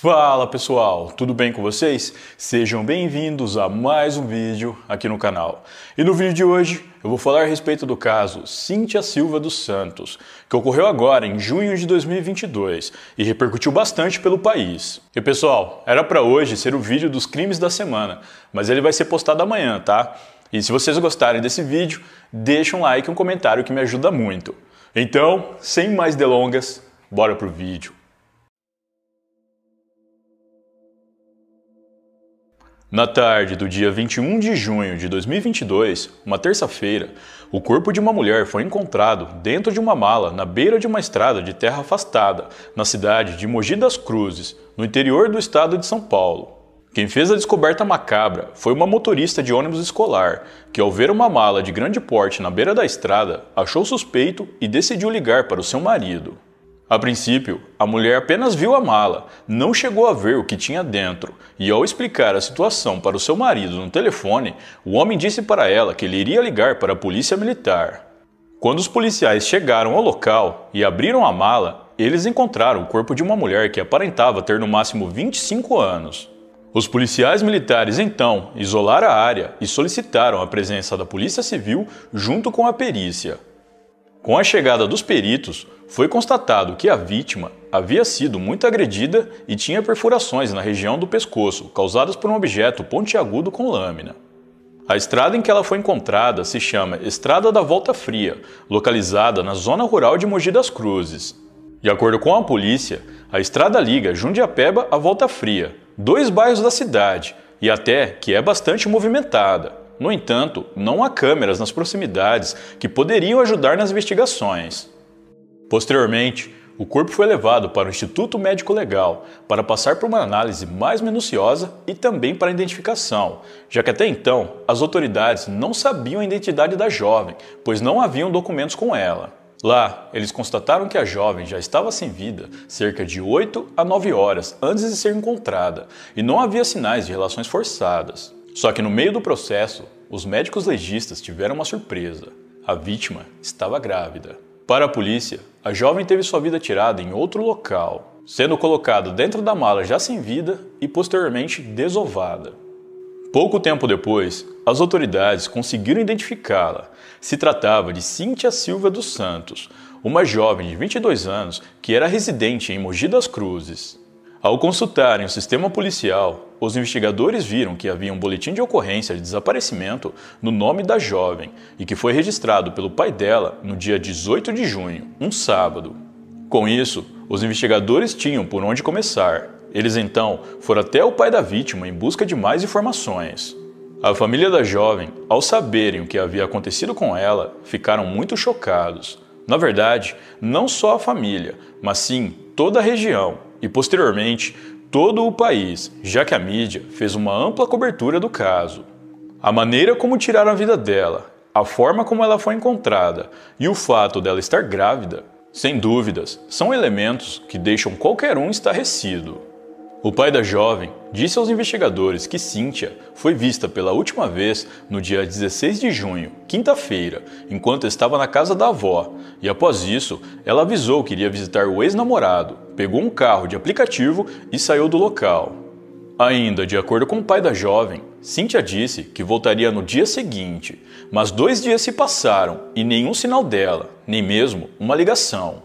Fala pessoal, tudo bem com vocês? Sejam bem-vindos a mais um vídeo aqui no canal. E no vídeo de hoje eu vou falar a respeito do caso Cíntia Silva dos Santos, que ocorreu agora em junho de 2022 e repercutiu bastante pelo país. E pessoal, era para hoje ser o vídeo dos crimes da semana, mas ele vai ser postado amanhã, tá? E se vocês gostarem desse vídeo, deixa um like e um comentário que me ajuda muito. Então, sem mais delongas, bora pro vídeo. Na tarde do dia 21 de junho de 2022, uma terça-feira, o corpo de uma mulher foi encontrado dentro de uma mala na beira de uma estrada de terra afastada, na cidade de Mogi das Cruzes, no interior do estado de São Paulo. Quem fez a descoberta macabra foi uma motorista de ônibus escolar, que ao ver uma mala de grande porte na beira da estrada, achou suspeito e decidiu ligar para o seu marido. A princípio, a mulher apenas viu a mala, não chegou a ver o que tinha dentro, e ao explicar a situação para o seu marido no telefone, o homem disse para ela que ele iria ligar para a polícia militar. Quando os policiais chegaram ao local e abriram a mala, eles encontraram o corpo de uma mulher que aparentava ter no máximo 25 anos. Os policiais militares então isolaram a área e solicitaram a presença da Polícia Civil junto com a perícia. Com a chegada dos peritos, foi constatado que a vítima havia sido muito agredida e tinha perfurações na região do pescoço causadas por um objeto pontiagudo com lâmina. A estrada em que ela foi encontrada se chama Estrada da Volta Fria, localizada na zona rural de Mogi das Cruzes. De acordo com a polícia, a estrada liga Jundiapeba à Volta Fria, dois bairros da cidade, e até que é bastante movimentada. No entanto, não há câmeras nas proximidades que poderiam ajudar nas investigações. Posteriormente, o corpo foi levado para o Instituto Médico Legal para passar por uma análise mais minuciosa e também para identificação, já que até então as autoridades não sabiam a identidade da jovem, pois não haviam documentos com ela. Lá, eles constataram que a jovem já estava sem vida cerca de 8 a 9 horas antes de ser encontrada e não havia sinais de relações forçadas. Só que no meio do processo, os médicos legistas tiveram uma surpresa. A vítima estava grávida. Para a polícia, a jovem teve sua vida tirada em outro local, sendo colocada dentro da mala já sem vida e posteriormente desovada. Pouco tempo depois, as autoridades conseguiram identificá-la. Se tratava de Cíntia Silva dos Santos, uma jovem de 22 anos que era residente em Mogi das Cruzes. Ao consultarem o sistema policial, os investigadores viram que havia um boletim de ocorrência de desaparecimento no nome da jovem e que foi registrado pelo pai dela no dia 18 de junho, um sábado. Com isso, os investigadores tinham por onde começar. Eles então foram até o pai da vítima em busca de mais informações. A família da jovem, ao saberem o que havia acontecido com ela, ficaram muito chocados. Na verdade, não só a família, mas sim toda a região, e posteriormente todo o país, já que a mídia fez uma ampla cobertura do caso. A maneira como tiraram a vida dela, a forma como ela foi encontrada e o fato dela estar grávida, sem dúvidas, são elementos que deixam qualquer um estarrecido. O pai da jovem disse aos investigadores que Cynthia foi vista pela última vez no dia 16 de junho, quinta-feira, enquanto estava na casa da avó, e após isso, ela avisou que iria visitar o ex-namorado, pegou um carro de aplicativo e saiu do local. Ainda de acordo com o pai da jovem, Cynthia disse que voltaria no dia seguinte, mas dois dias se passaram e nenhum sinal dela, nem mesmo uma ligação.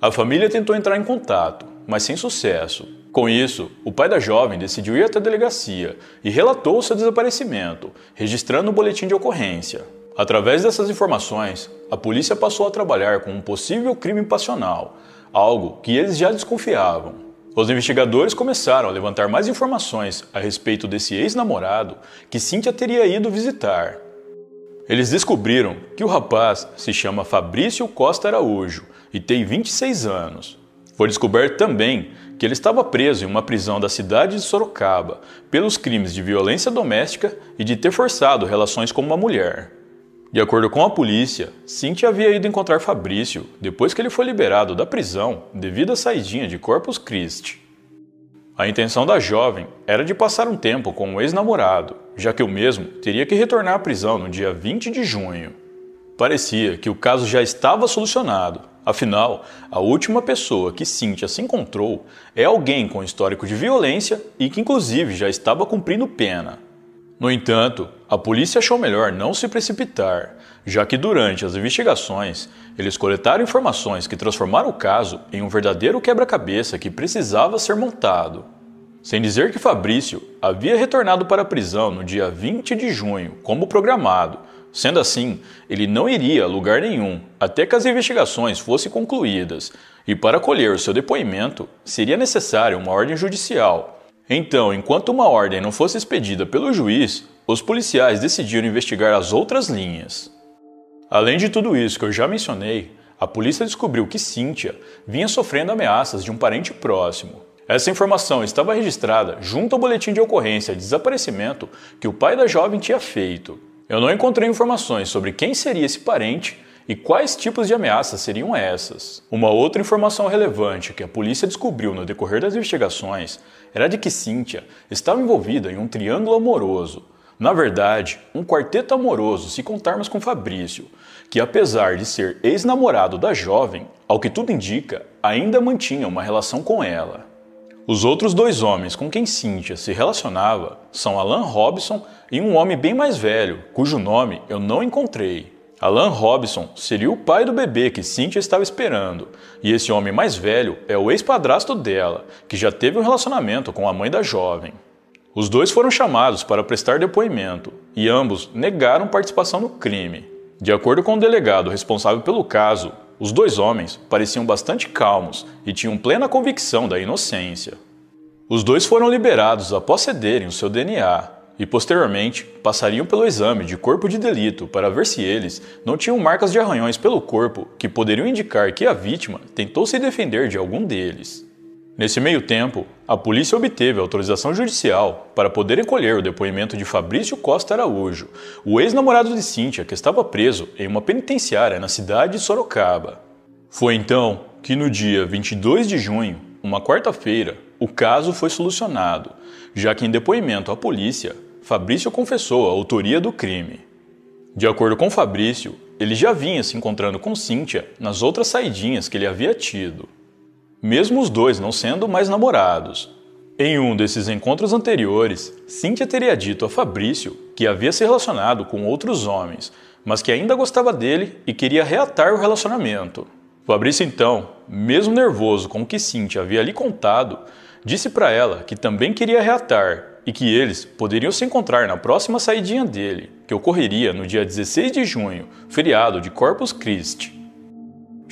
A família tentou entrar em contato, mas sem sucesso. Com isso, o pai da jovem decidiu ir até a delegacia e relatou seu desaparecimento, registrando o boletim de ocorrência. Através dessas informações, a polícia passou a trabalhar com um possível crime passional, algo que eles já desconfiavam. Os investigadores começaram a levantar mais informações a respeito desse ex-namorado que Cintia teria ido visitar. Eles descobriram que o rapaz se chama Fabrício Costa Araújo e tem 26 anos. Foi descoberto também que ele estava preso em uma prisão da cidade de Sorocaba pelos crimes de violência doméstica e de ter forçado relações com uma mulher. De acordo com a polícia, Cintia havia ido encontrar Fabrício depois que ele foi liberado da prisão devido à saidinha de Corpus Christi. A intenção da jovem era de passar um tempo com o um ex-namorado, já que o mesmo teria que retornar à prisão no dia 20 de junho. Parecia que o caso já estava solucionado, Afinal, a última pessoa que Cynthia se encontrou é alguém com histórico de violência e que, inclusive, já estava cumprindo pena. No entanto, a polícia achou melhor não se precipitar, já que durante as investigações eles coletaram informações que transformaram o caso em um verdadeiro quebra-cabeça que precisava ser montado. Sem dizer que Fabrício havia retornado para a prisão no dia 20 de junho, como programado, Sendo assim, ele não iria a lugar nenhum até que as investigações fossem concluídas, e para colher o seu depoimento seria necessária uma ordem judicial. Então, enquanto uma ordem não fosse expedida pelo juiz, os policiais decidiram investigar as outras linhas. Além de tudo isso que eu já mencionei, a polícia descobriu que Cíntia vinha sofrendo ameaças de um parente próximo. Essa informação estava registrada junto ao boletim de ocorrência de desaparecimento que o pai da jovem tinha feito. Eu não encontrei informações sobre quem seria esse parente e quais tipos de ameaças seriam essas. Uma outra informação relevante que a polícia descobriu no decorrer das investigações era de que Cynthia estava envolvida em um triângulo amoroso. Na verdade, um quarteto amoroso, se contarmos com Fabrício, que apesar de ser ex-namorado da jovem, ao que tudo indica, ainda mantinha uma relação com ela. Os outros dois homens com quem Cynthia se relacionava são Alan Robson e um homem bem mais velho, cujo nome eu não encontrei. Alan Robson seria o pai do bebê que Cynthia estava esperando, e esse homem mais velho é o ex-padrasto dela, que já teve um relacionamento com a mãe da jovem. Os dois foram chamados para prestar depoimento e ambos negaram participação no crime. De acordo com o delegado responsável pelo caso, os dois homens pareciam bastante calmos e tinham plena convicção da inocência. Os dois foram liberados após cederem o seu DNA e posteriormente passariam pelo exame de corpo de delito para ver se eles não tinham marcas de arranhões pelo corpo que poderiam indicar que a vítima tentou se defender de algum deles. Nesse meio tempo, a polícia obteve autorização judicial para poder recolher o depoimento de Fabrício Costa Araújo, o ex-namorado de Cíntia, que estava preso em uma penitenciária na cidade de Sorocaba. Foi então que, no dia 22 de junho, uma quarta-feira, o caso foi solucionado, já que, em depoimento à polícia, Fabrício confessou a autoria do crime. De acordo com Fabrício, ele já vinha se encontrando com Cíntia nas outras saidinhas que ele havia tido mesmo os dois não sendo mais namorados. Em um desses encontros anteriores, Cynthia teria dito a Fabrício que havia se relacionado com outros homens, mas que ainda gostava dele e queria reatar o relacionamento. Fabrício então, mesmo nervoso com o que Cynthia havia lhe contado, disse para ela que também queria reatar e que eles poderiam se encontrar na próxima saidinha dele, que ocorreria no dia 16 de junho, feriado de Corpus Christi.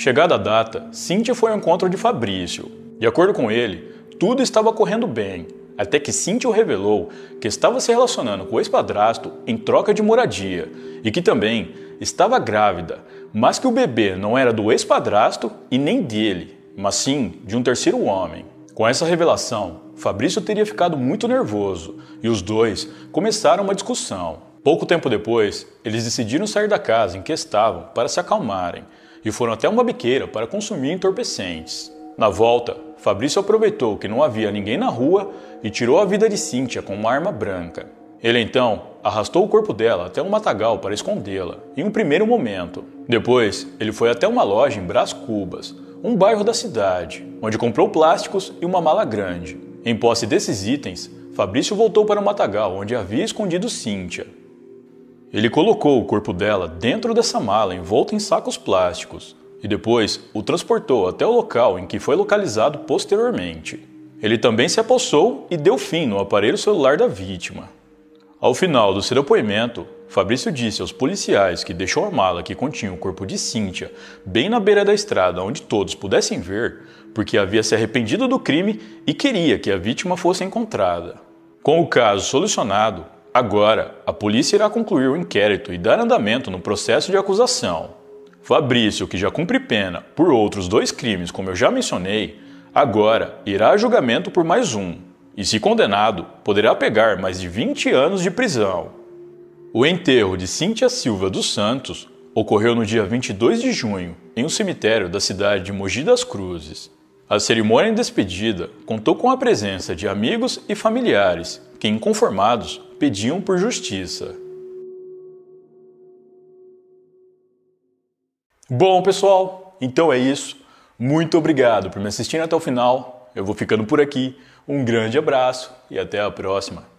Chegada a data, Cynthia foi ao encontro de Fabrício. De acordo com ele, tudo estava correndo bem, até que Cynthia revelou que estava se relacionando com o ex-padrasto em troca de moradia e que também estava grávida, mas que o bebê não era do ex-padrasto e nem dele, mas sim de um terceiro homem. Com essa revelação, Fabrício teria ficado muito nervoso e os dois começaram uma discussão. Pouco tempo depois, eles decidiram sair da casa em que estavam para se acalmarem e foram até uma biqueira para consumir entorpecentes. Na volta, Fabrício aproveitou que não havia ninguém na rua e tirou a vida de Cíntia com uma arma branca. Ele então arrastou o corpo dela até um matagal para escondê-la, em um primeiro momento. Depois, ele foi até uma loja em Brás Cubas, um bairro da cidade, onde comprou plásticos e uma mala grande. Em posse desses itens, Fabrício voltou para o matagal onde havia escondido Cíntia. Ele colocou o corpo dela dentro dessa mala envolta em sacos plásticos e depois o transportou até o local em que foi localizado posteriormente. Ele também se apossou e deu fim no aparelho celular da vítima. Ao final do seu depoimento, Fabrício disse aos policiais que deixou a mala que continha o corpo de Cíntia bem na beira da estrada onde todos pudessem ver, porque havia se arrependido do crime e queria que a vítima fosse encontrada. Com o caso solucionado, Agora, a polícia irá concluir o inquérito e dar andamento no processo de acusação. Fabrício, que já cumpre pena por outros dois crimes, como eu já mencionei, agora irá a julgamento por mais um, e se condenado, poderá pegar mais de 20 anos de prisão. O enterro de Cíntia Silva dos Santos ocorreu no dia 22 de junho, em um cemitério da cidade de Mogi das Cruzes. A cerimônia em despedida contou com a presença de amigos e familiares, que, inconformados, pediam por justiça. Bom, pessoal, então é isso. Muito obrigado por me assistir até o final. Eu vou ficando por aqui. Um grande abraço e até a próxima.